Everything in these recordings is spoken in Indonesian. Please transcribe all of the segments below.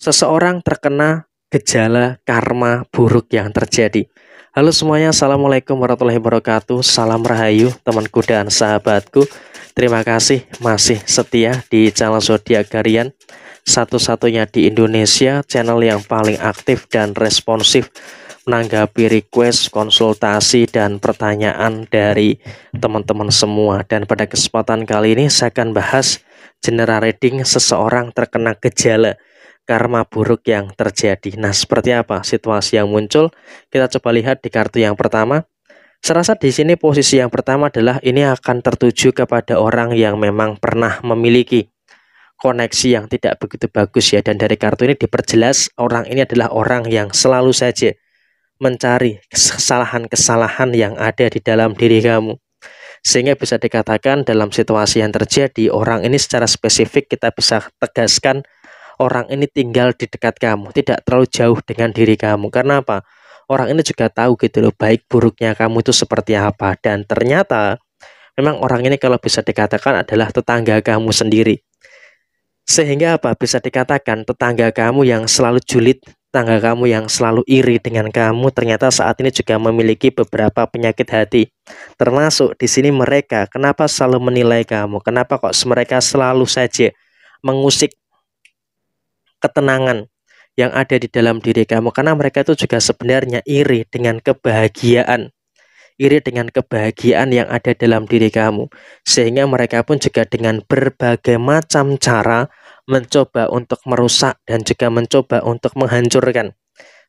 seseorang terkena gejala karma buruk yang terjadi. Halo semuanya, Assalamualaikum warahmatullahi wabarakatuh Salam Rahayu, temanku dan sahabatku Terima kasih masih setia di channel Zodiak Garian Satu-satunya di Indonesia, channel yang paling aktif dan responsif Menanggapi request, konsultasi, dan pertanyaan dari teman-teman semua Dan pada kesempatan kali ini saya akan bahas General reading seseorang terkena gejala karma buruk yang terjadi. Nah, seperti apa situasi yang muncul? Kita coba lihat di kartu yang pertama. Serasa di sini posisi yang pertama adalah ini akan tertuju kepada orang yang memang pernah memiliki koneksi yang tidak begitu bagus ya dan dari kartu ini diperjelas orang ini adalah orang yang selalu saja mencari kesalahan-kesalahan yang ada di dalam diri kamu sehingga bisa dikatakan dalam situasi yang terjadi orang ini secara spesifik kita bisa tegaskan orang ini tinggal di dekat kamu, tidak terlalu jauh dengan diri kamu. Karena apa? Orang ini juga tahu gitu loh baik buruknya kamu itu seperti apa dan ternyata memang orang ini kalau bisa dikatakan adalah tetangga kamu sendiri. Sehingga apa? Bisa dikatakan tetangga kamu yang selalu julid, tetangga kamu yang selalu iri dengan kamu ternyata saat ini juga memiliki beberapa penyakit hati. Termasuk di sini mereka kenapa selalu menilai kamu? Kenapa kok mereka selalu saja mengusik ketenangan yang ada di dalam diri kamu karena mereka itu juga sebenarnya iri dengan kebahagiaan iri dengan kebahagiaan yang ada dalam diri kamu sehingga mereka pun juga dengan berbagai macam cara mencoba untuk merusak dan juga mencoba untuk menghancurkan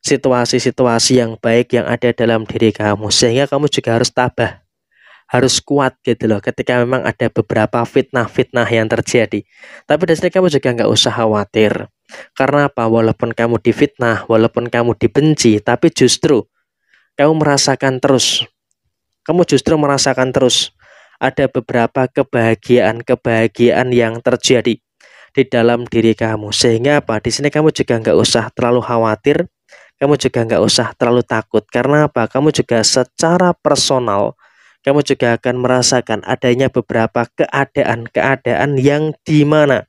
situasi-situasi yang baik yang ada dalam diri kamu sehingga kamu juga harus tabah harus kuat gitu loh ketika memang ada beberapa fitnah-fitnah yang terjadi tapi dari sini kamu juga nggak usah khawatir karena apa? Walaupun kamu difitnah, walaupun kamu dibenci, tapi justru kamu merasakan terus. Kamu justru merasakan terus ada beberapa kebahagiaan-kebahagiaan yang terjadi di dalam diri kamu. Sehingga apa? Di sini kamu juga nggak usah terlalu khawatir, kamu juga nggak usah terlalu takut. Karena apa? Kamu juga secara personal kamu juga akan merasakan adanya beberapa keadaan-keadaan yang di mana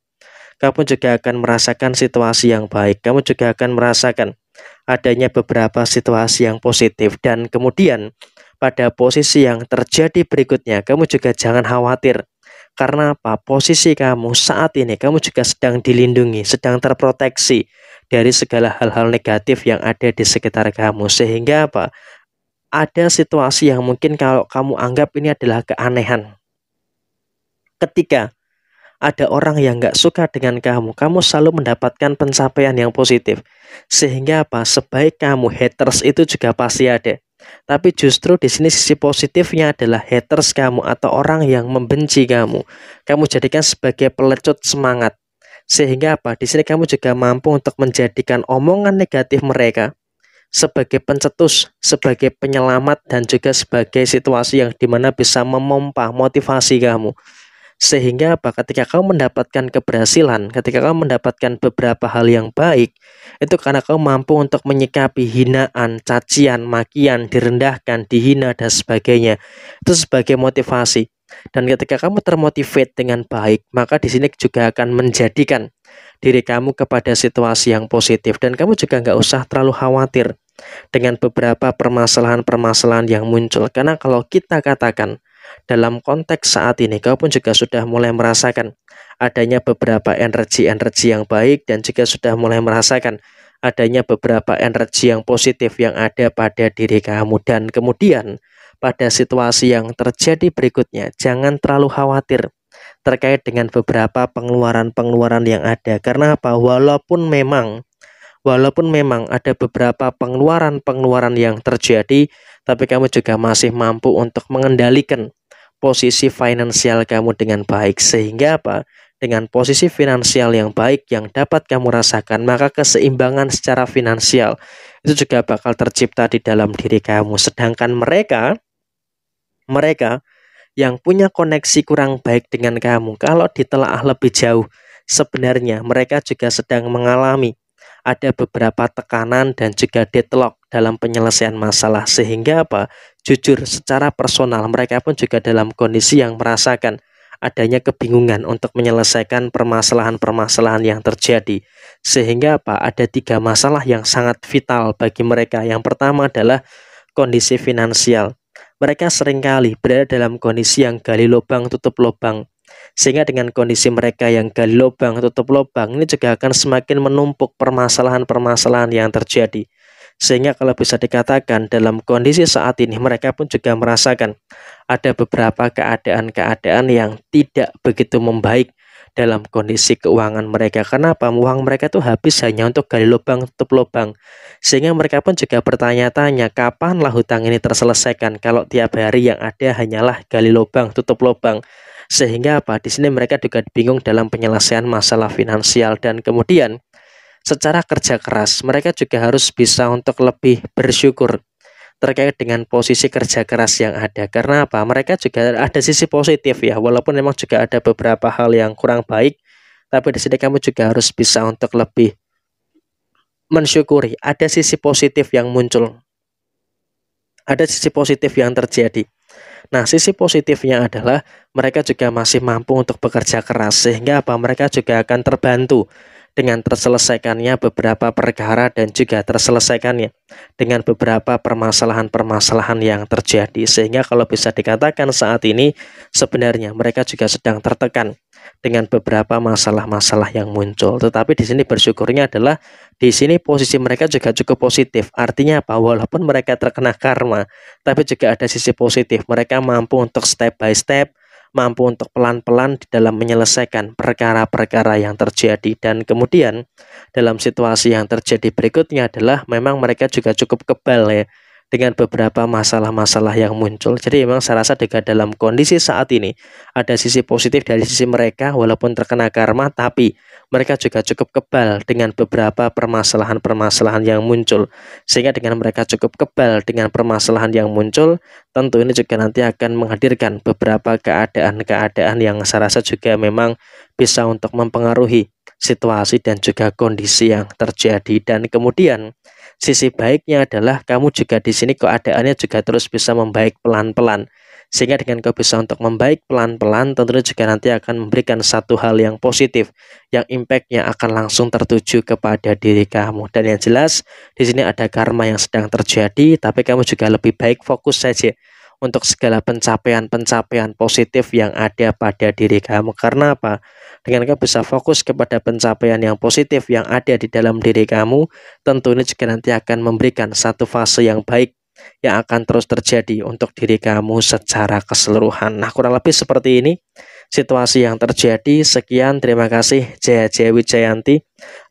kamu juga akan merasakan situasi yang baik. Kamu juga akan merasakan adanya beberapa situasi yang positif dan kemudian pada posisi yang terjadi berikutnya kamu juga jangan khawatir. Karena apa? Posisi kamu saat ini kamu juga sedang dilindungi, sedang terproteksi dari segala hal-hal negatif yang ada di sekitar kamu sehingga apa? Ada situasi yang mungkin kalau kamu anggap ini adalah keanehan. Ketika ada orang yang nggak suka dengan kamu, kamu selalu mendapatkan pencapaian yang positif. Sehingga apa? Sebaik kamu haters itu juga pasti ada. Tapi justru di sini sisi positifnya adalah haters kamu atau orang yang membenci kamu. Kamu jadikan sebagai pelecut semangat. Sehingga apa? Di sini kamu juga mampu untuk menjadikan omongan negatif mereka sebagai pencetus, sebagai penyelamat, dan juga sebagai situasi yang dimana bisa memompa motivasi kamu. Sehingga apa? Ketika kau mendapatkan keberhasilan, ketika kau mendapatkan beberapa hal yang baik, itu karena kau mampu untuk menyikapi hinaan, cacian, makian, direndahkan, dihina dan sebagainya. Itu sebagai motivasi. Dan ketika kamu termotivate dengan baik, maka di sini juga akan menjadikan diri kamu kepada situasi yang positif. Dan kamu juga nggak usah terlalu khawatir dengan beberapa permasalahan-permasalahan yang muncul. Karena kalau kita katakan dalam konteks saat ini kau pun juga sudah mulai merasakan adanya beberapa energi-energi yang baik dan juga sudah mulai merasakan adanya beberapa energi yang positif yang ada pada diri kamu dan kemudian pada situasi yang terjadi berikutnya jangan terlalu khawatir terkait dengan beberapa pengeluaran-pengeluaran yang ada karena apa walaupun memang walaupun memang ada beberapa pengeluaran-pengeluaran yang terjadi, tapi kamu juga masih mampu untuk mengendalikan posisi finansial kamu dengan baik sehingga apa? Dengan posisi finansial yang baik yang dapat kamu rasakan, maka keseimbangan secara finansial itu juga bakal tercipta di dalam diri kamu. Sedangkan mereka mereka yang punya koneksi kurang baik dengan kamu, kalau ditelaah lebih jauh, sebenarnya mereka juga sedang mengalami ada beberapa tekanan dan juga deadlock dalam penyelesaian masalah sehingga apa jujur secara personal mereka pun juga dalam kondisi yang merasakan adanya kebingungan untuk menyelesaikan permasalahan-permasalahan yang terjadi sehingga apa ada tiga masalah yang sangat vital bagi mereka yang pertama adalah kondisi finansial mereka seringkali berada dalam kondisi yang gali lubang tutup lubang sehingga dengan kondisi mereka yang gali lubang tutup lubang ini juga akan semakin menumpuk permasalahan-permasalahan yang terjadi sehingga kalau bisa dikatakan dalam kondisi saat ini mereka pun juga merasakan ada beberapa keadaan-keadaan yang tidak begitu membaik dalam kondisi keuangan mereka. Kenapa? Uang mereka tuh habis hanya untuk gali lubang tutup lubang. Sehingga mereka pun juga bertanya-tanya kapanlah hutang ini terselesaikan kalau tiap hari yang ada hanyalah gali lubang tutup lubang. Sehingga apa? Di sini mereka juga bingung dalam penyelesaian masalah finansial dan kemudian secara kerja keras, mereka juga harus bisa untuk lebih bersyukur terkait dengan posisi kerja keras yang ada. Karena apa? Mereka juga ada sisi positif ya, walaupun memang juga ada beberapa hal yang kurang baik, tapi di sini kamu juga harus bisa untuk lebih mensyukuri. Ada sisi positif yang muncul. Ada sisi positif yang terjadi. Nah, sisi positifnya adalah mereka juga masih mampu untuk bekerja keras sehingga apa? Mereka juga akan terbantu dengan terselesaikannya beberapa perkara dan juga terselesaikannya dengan beberapa permasalahan-permasalahan yang terjadi sehingga kalau bisa dikatakan saat ini sebenarnya mereka juga sedang tertekan dengan beberapa masalah-masalah yang muncul tetapi di sini bersyukurnya adalah di sini posisi mereka juga cukup positif artinya apa walaupun mereka terkena karma tapi juga ada sisi positif mereka mampu untuk step by step mampu untuk pelan-pelan di dalam menyelesaikan perkara-perkara yang terjadi dan kemudian dalam situasi yang terjadi berikutnya adalah memang mereka juga cukup kebal ya dengan beberapa masalah-masalah yang muncul. Jadi memang saya rasa dekat dalam kondisi saat ini ada sisi positif dari sisi mereka walaupun terkena karma tapi mereka juga cukup kebal dengan beberapa permasalahan-permasalahan yang muncul. Sehingga dengan mereka cukup kebal dengan permasalahan yang muncul, tentu ini juga nanti akan menghadirkan beberapa keadaan-keadaan yang saya rasa juga memang bisa untuk mempengaruhi situasi dan juga kondisi yang terjadi. Dan kemudian sisi baiknya adalah kamu juga di sini keadaannya juga terus bisa membaik pelan-pelan sehingga dengan kau bisa untuk membaik pelan-pelan tentunya juga nanti akan memberikan satu hal yang positif yang impactnya akan langsung tertuju kepada diri kamu dan yang jelas di sini ada karma yang sedang terjadi tapi kamu juga lebih baik fokus saja untuk segala pencapaian-pencapaian positif yang ada pada diri kamu. Karena apa? Dengan kamu bisa fokus kepada pencapaian yang positif yang ada di dalam diri kamu, tentunya juga nanti akan memberikan satu fase yang baik yang akan terus terjadi untuk diri kamu secara keseluruhan. Nah, kurang lebih seperti ini situasi yang terjadi. Sekian, terima kasih Jaya Jaya Wijayanti,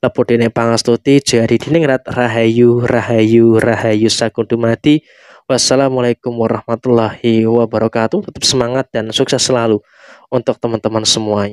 Lepudine Pangastuti, Jaya Didiningrat, Rahayu, Rahayu, Rahayu Sakundumati. Wassalamualaikum warahmatullahi wabarakatuh. Tetap semangat dan sukses selalu untuk teman-teman semuanya.